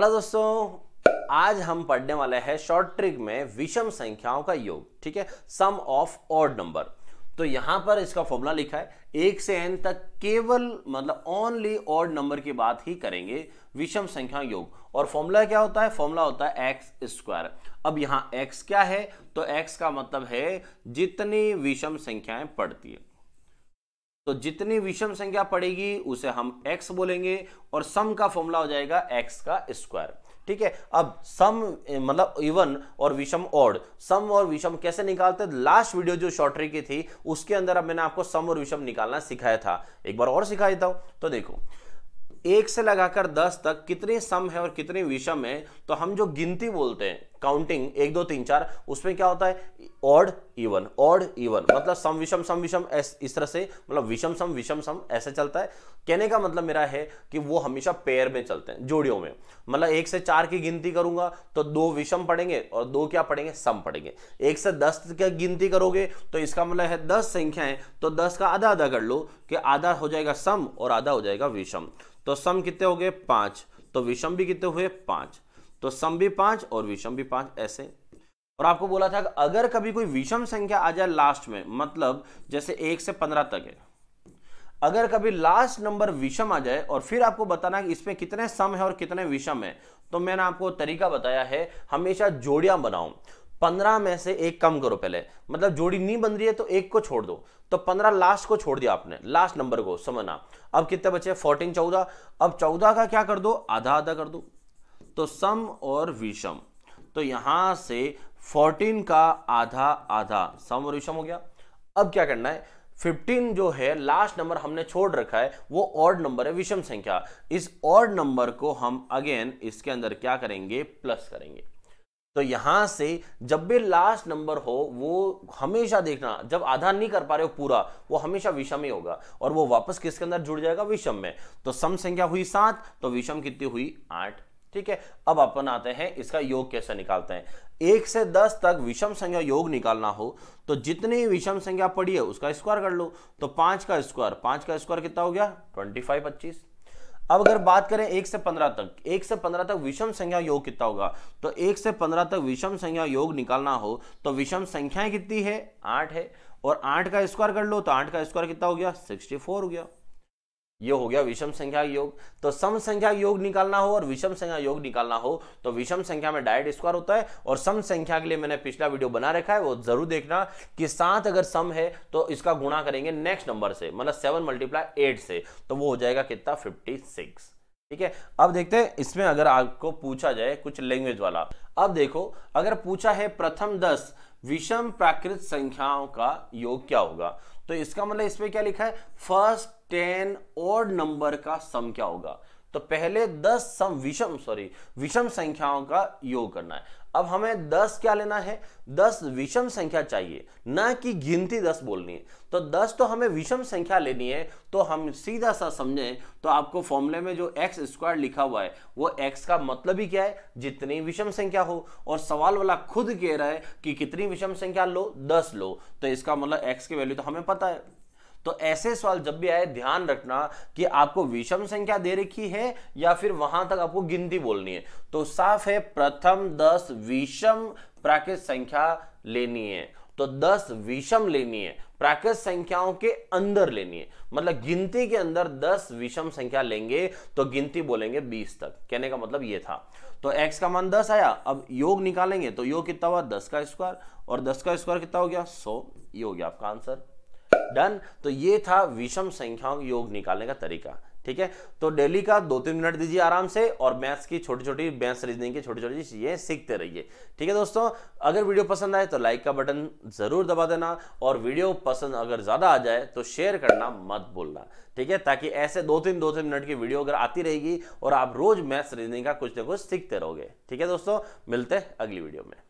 hello दोस्तों आज हम पढ़ने वाले हैं शॉर्ट ट्रिक में विषम संख्याओं का योग ठीक है सम ऑफ ऑड नंबर तो यहां पर इसका फॉर्मूला लिखा है एक से एन तक केवल मतलब ओनली ऑड नंबर की बात ही करेंगे विषम संख्या योग और फॉर्मूला क्या होता है फॉर्मूला होता है एक्स स्क्वायर अब यहां एक्स क्या है तो एक्स का मतलब है जितनी विषम संख्याएं पड़ती है तो जितनी विषम संख्या पड़ेगी उसे हम x बोलेंगे और सम का फॉर्मूला हो जाएगा x का स्क्वायर ठीक है अब सम मतलब इवन और विषम और सम और विषम कैसे निकालते लास्ट वीडियो जो शॉर्टरी की थी उसके अंदर अब मैंने आपको सम और विषम निकालना सिखाया था एक बार और सिखा देता हूं तो देखो एक से लगाकर दस तक कितने सम है और कितने विषम है तो हम जो गिनती बोलते हैं काउंटिंग एक दो तीन चार उसमें क्या होता है ऑड इवन ऑड इवन मतलब सम विषम सम विषम इस तरह से मतलब विषम सम विषम सम ऐसे चलता है कहने का मतलब मेरा है कि वो हमेशा पेयर में चलते हैं जोड़ियों में मतलब एक से चार की गिनती करूंगा तो दो विषम पड़ेंगे और दो क्या पढ़ेंगे सम पड़ेंगे एक से दस की गिनती करोगे तो इसका मतलब है दस संख्याएं तो दस का आधा आधा कर लो कि आधा हो जाएगा सम और आधा हो जाएगा विषम तो सम कितने हो गए पांच तो विषम भी कितने हुए पांच तो सम भी पांच और विषम भी पांच ऐसे और आपको बोला था कि अगर कभी कोई विषम संख्या आ जाए लास्ट में मतलब जैसे एक से पंद्रह तक है अगर कभी लास्ट नंबर विषम आ जाए और फिर आपको बताना कि इसमें कितने सम है और कितने विषम है तो मैंने आपको तरीका बताया है हमेशा जोड़ियां बनाओ पंद्रह में से एक कम करो पहले मतलब जोड़ी नहीं बन रही है तो एक को छोड़ दो तो पंद्रह लास्ट को छोड़ दिया आपने लास्ट नंबर को समझना अब कितने बचे फोर्टीन चौदह अब चौदह का क्या कर दो आधा आधा कर दो तो सम और विषम तो यहां से 14 का आधा आधा सम और विषम हो गया अब क्या करना है 15 जो है लास्ट नंबर हमने छोड़ रखा है वो ऑड नंबर है विषम संख्या इस ऑड नंबर को हम अगेन इसके अंदर क्या करेंगे प्लस करेंगे तो यहां से जब भी लास्ट नंबर हो वो हमेशा देखना जब आधा नहीं कर पा रहे हो पूरा वो हमेशा विषम ही होगा और वो वापस किसके अंदर जुड़ जाएगा विषम में तो सम संख्या हुई सात तो विषम कितनी हुई आठ ठीक है अब अपन आते हैं इसका योग कैसे निकालते हैं एक से दस तक विषम संख्या योग निकालना हो तो जितनी विषम संख्या पड़ी है उसका स्क्वायर कर लो तो पांच का स्क्वायर पांच का स्क्वायर कितना हो गया ट्वेंटी फाइव पच्चीस अब अगर बात करें एक से पंद्रह तक एक से पंद्रह तक विषम संख्या योग कितना होगा तो एक से पंद्रह तक विषम संख्या योग निकालना हो तो विषम संख्याएं कितनी है आठ है और आठ का स्क्वायर कर लो तो आठ का स्क्वायर कितना हो गया सिक्सटी फोर हो गया ये हो गया विषम संख्या योग तो सम संख्या योग निकालना हो और विषम संख्या योग निकालना हो तो विषम संख्या में डायरेक्ट स्क्वायर होता है और सम संख्या के लिए मैंने पिछला वीडियो बना रखा है वो जरूर देखना कि सात अगर सम है तो इसका गुणा करेंगे नेक्स्ट नंबर से मतलब सेवन मल्टीप्लाई एट से तो वो हो जाएगा कितना फिफ्टी सिक्स ठीक है अब देखते हैं इसमें अगर आपको पूछा जाए कुछ लैंग्वेज वाला अब देखो अगर पूछा है प्रथम दस विषम प्राकृत संख्याओं का योग क्या होगा तो इसका मतलब इसमें क्या लिखा है फर्स्ट टेन और नंबर का सम क्या होगा तो पहले दस सम विषम सॉरी विषम संख्याओं का योग करना है अब हमें दस क्या लेना है दस विषम संख्या चाहिए ना कि गिनती दस बोलनी है तो दस तो हमें विषम संख्या लेनी है तो हम सीधा सा समझें तो आपको फॉर्मूले में जो एक्स स्क्वायर लिखा हुआ है वो एक्स का मतलब ही क्या है जितनी विषम संख्या हो और सवाल वाला खुद कह रहा है कि कितनी विषम संख्या लो दस लो तो इसका मतलब एक्स की वैल्यू तो हमें पता है तो ऐसे सवाल जब भी आए ध्यान रखना कि आपको विषम संख्या दे रखी है या फिर वहां तक आपको गिनती बोलनी है तो साफ है प्रथम दस विषम प्राकृत संख्या लेनी है तो दस विषम लेनी है प्राकृत संख्याओं के अंदर लेनी है मतलब गिनती के अंदर दस विषम संख्या लेंगे तो गिनती बोलेंगे बीस तक कहने का मतलब ये था तो x का मान 10 आया अब योग निकालेंगे तो योग कितना हुआ 10 का स्क्वायर और 10 का स्क्वायर कितना हो गया 100 ये हो गया आपका आंसर डन तो ये था विषम संख्याओं का योग निकालने का तरीका ठीक है तो डेली का दो तीन मिनट दीजिए आराम से और मैथ्स की छोटी छोटी मैथ्स रीजनिंग की छोटी छोटी चीजें सीखते रहिए ठीक है दोस्तों अगर वीडियो पसंद आए तो लाइक का बटन जरूर दबा देना और वीडियो पसंद अगर ज्यादा आ जाए तो शेयर करना मत भूलना ठीक है ताकि ऐसे दो तीन दो तीन मिनट की वीडियो अगर आती रहेगी और आप रोज मैथ्स रीजनिंग का कुछ ना कुछ सीखते रहोगे ठीक है दोस्तों मिलते हैं अगली वीडियो में